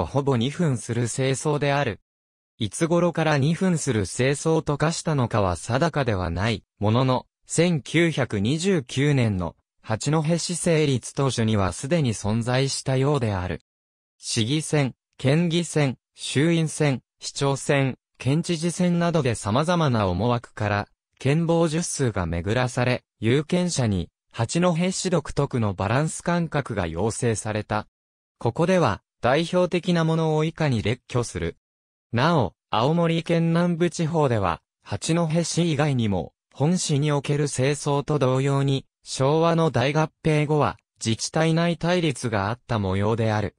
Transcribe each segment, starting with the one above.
とほぼ2分する清掃である。いつ頃から2分する清掃と化したのかは定かではない、ものの、1929年の八戸市成立当初にはすでに存在したようである。市議選、県議選、衆院選、市長選、県知事選などで様々な思惑から、県防術数が巡らされ、有権者に、八戸市独特のバランス感覚が要請された。ここでは、代表的なものを以下に列挙する。なお、青森県南部地方では、八戸市以外にも、本市における清掃と同様に、昭和の大合併後は、自治体内対立があった模様である。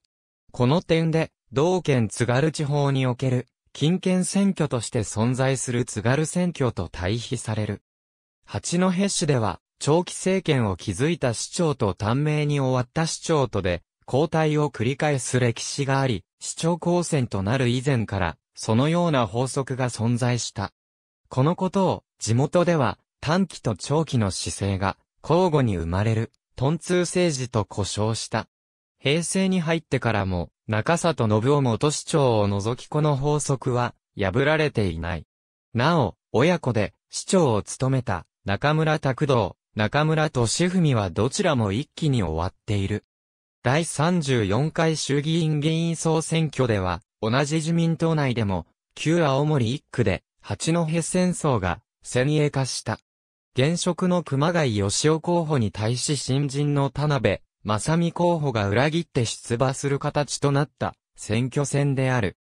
この点で、同県津軽地方における、近県選挙として存在する津軽選挙と対比される。八戸市では、長期政権を築いた市長と短命に終わった市長とで、交代を繰り返す歴史があり、市長公選となる以前から、そのような法則が存在した。このことを、地元では、短期と長期の姿勢が、交互に生まれる、トンツー政治と呼称した。平成に入ってからも、中里信夫元市長を除きこの法則は、破られていない。なお、親子で、市長を務めた、中村拓道、中村俊文はどちらも一気に終わっている。第34回衆議院議員総選挙では、同じ自民党内でも、旧青森一区で、八戸戦争が、先鋭化した。現職の熊谷義雄候補に対し新人の田辺、正美候補が裏切って出馬する形となった、選挙戦である。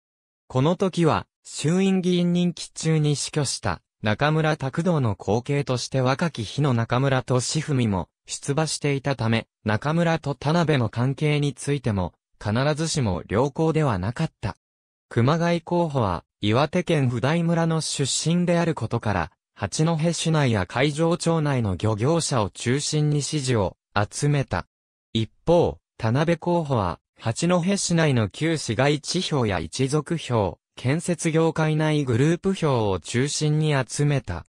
この時は、衆院議員任期中に死去した、中村拓道の後継として若き日の中村俊文も、出馬していたため、中村と田辺の関係についても、必ずしも良好ではなかった。熊谷候補は、岩手県普代村の出身であることから、八戸市内や海上町内の漁業者を中心に支持を集めた。一方、田辺候補は、八戸市内の旧市街地票や一族票、建設業界内グループ票を中心に集めた。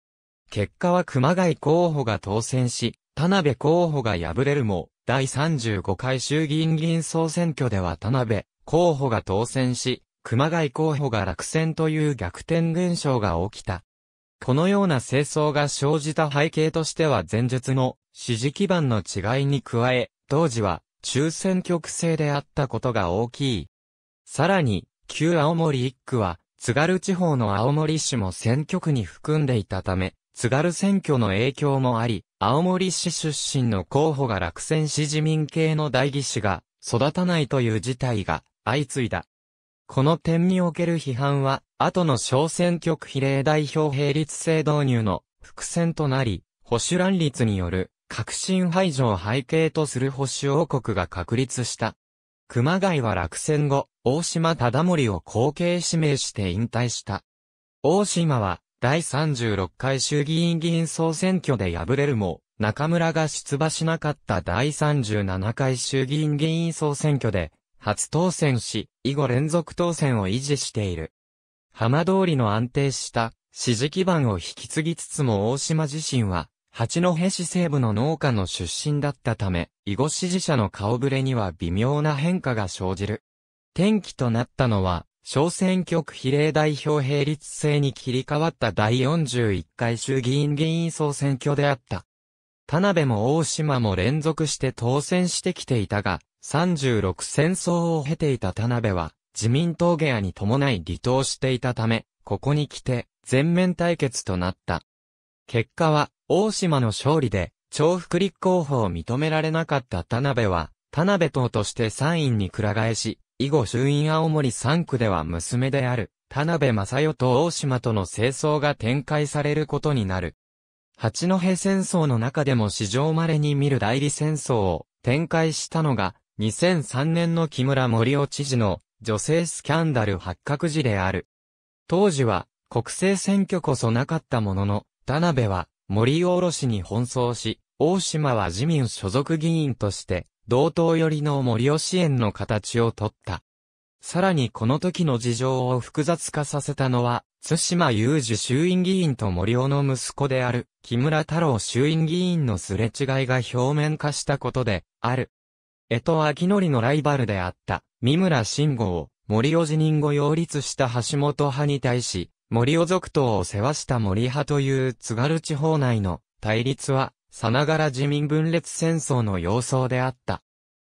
結果は熊谷候補が当選し、田辺候補が敗れるも、第35回衆議院議員総選挙では田辺候補が当選し、熊谷候補が落選という逆転現象が起きた。このような清掃が生じた背景としては前述の支持基盤の違いに加え、当時は中選挙区制であったことが大きい。さらに、旧青森一区は、津軽地方の青森市も選挙区に含んでいたため、津軽選挙の影響もあり、青森市出身の候補が落選し自民系の代議士が育たないという事態が相次いだ。この点における批判は、後の小選挙区比例代表並立制導入の伏線となり、保守乱立による革新排除を背景とする保守王国が確立した。熊谷は落選後、大島忠盛を後継指名して引退した。大島は、第36回衆議院議員総選挙で敗れるも、中村が出馬しなかった第37回衆議院議員総選挙で、初当選し、以後連続当選を維持している。浜通りの安定した支持基盤を引き継ぎつつも大島自身は、八戸市西部の農家の出身だったため、囲碁支持者の顔ぶれには微妙な変化が生じる。転機となったのは、小選挙区比例代表並立制に切り替わった第41回衆議院議員総選挙であった。田辺も大島も連続して当選してきていたが、36戦争を経ていた田辺は、自民党下野に伴い離党していたため、ここに来て、全面対決となった。結果は、大島の勝利で、重複立候補を認められなかった田辺は、田辺党として参院にくら替えし、以後衆院青森3区では娘である、田辺正代と大島との清争が展開されることになる。八戸戦争の中でも史上稀に見る代理戦争を展開したのが、2003年の木村森雄知事の女性スキャンダル発覚時である。当時は国政選挙こそなかったものの、田辺は森尾卸に奔走し、大島は自民所属議員として同等寄りの森支援の形をとった。さらにこの時の事情を複雑化させたのは、津島雄二衆院議員と森尾の息子である、木村太郎衆院議員のすれ違いが表面化したことで、ある。江戸秋則のライバルであった、三村慎吾を、森尾辞任後擁立した橋本派に対し、森尾族党を世話した森派という津軽地方内の対立は、さながら自民分裂戦争の様相であった。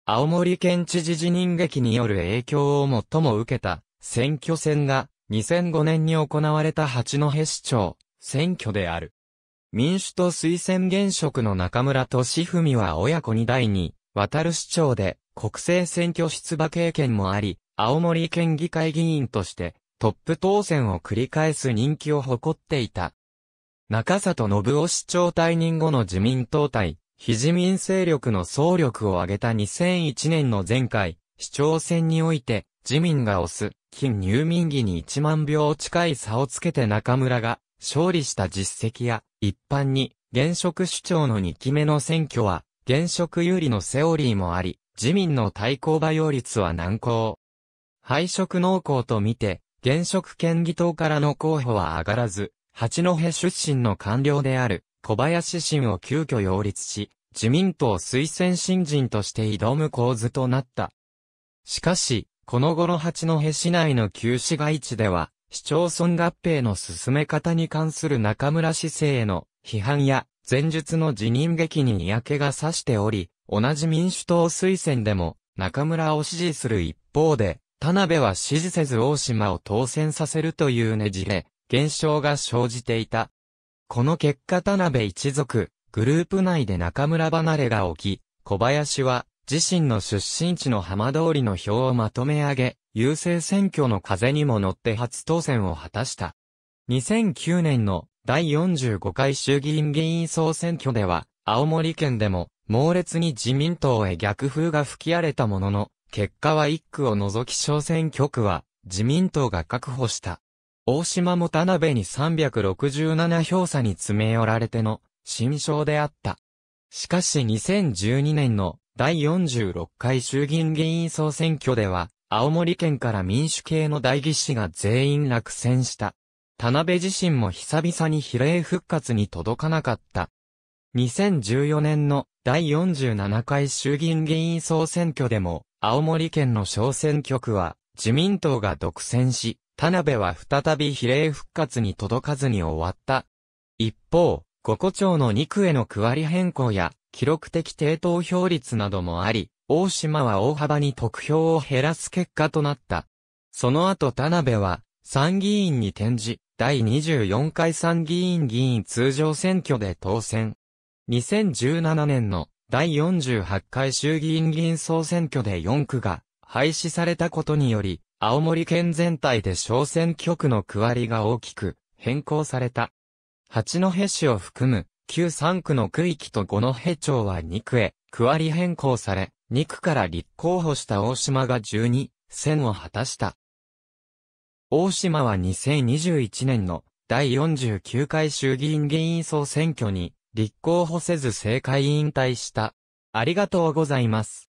青森県知事辞任劇による影響を最も受けた選挙戦が2005年に行われた八戸市長選挙である。民主党推薦現職の中村俊文は親子2代に渡る市長で国政選挙出馬経験もあり、青森県議会議員としてトップ当選を繰り返す人気を誇っていた。中里信夫市長退任後の自民党対、非自民勢力の総力を挙げた2001年の前回、市長選において、自民が推す、近入民議に1万票近い差をつけて中村が、勝利した実績や、一般に、現職首長の2期目の選挙は、現職有利のセオリーもあり、自民の対抗馬用率は難航。敗色濃厚とみて、現職県議党からの候補は上がらず、八戸出身の官僚である小林新を急遽擁立し、自民党推薦新人として挑む構図となった。しかし、この頃八戸市内の旧市街地では、市町村合併の進め方に関する中村市政への批判や、前述の辞任劇に嫌気がさしており、同じ民主党推薦でも中村を支持する一方で、田辺は支持せず大島を当選させるというねじれ、現象が生じていた。この結果田辺一族、グループ内で中村離れが起き、小林は自身の出身地の浜通りの票をまとめ上げ、優勢選挙の風にも乗って初当選を果たした。2009年の第45回衆議院議員総選挙では、青森県でも猛烈に自民党へ逆風が吹き荒れたものの、結果は1区を除き小選挙区は自民党が確保した。大島も田辺に367票差に詰め寄られての、新章であった。しかし2012年の第46回衆議院議員総選挙では、青森県から民主系の代議士が全員落選した。田辺自身も久々に比例復活に届かなかった。2014年の第47回衆議院議員総選挙でも、青森県の小選挙区は自民党が独占し、田辺は再び比例復活に届かずに終わった。一方、五個町の2区への区割り変更や、記録的低投票率などもあり、大島は大幅に得票を減らす結果となった。その後田辺は、参議院に転じ、第24回参議院議員通常選挙で当選。2017年の第48回衆議院議員総選挙で4区が廃止されたことにより、青森県全体で小選挙区の区割りが大きく変更された。八戸市を含む旧三区の区域と五戸町は2区へ区割り変更され、2区から立候補した大島が12、選を果たした。大島は2021年の第49回衆議院議員総選挙に立候補せず政界引退した。ありがとうございます。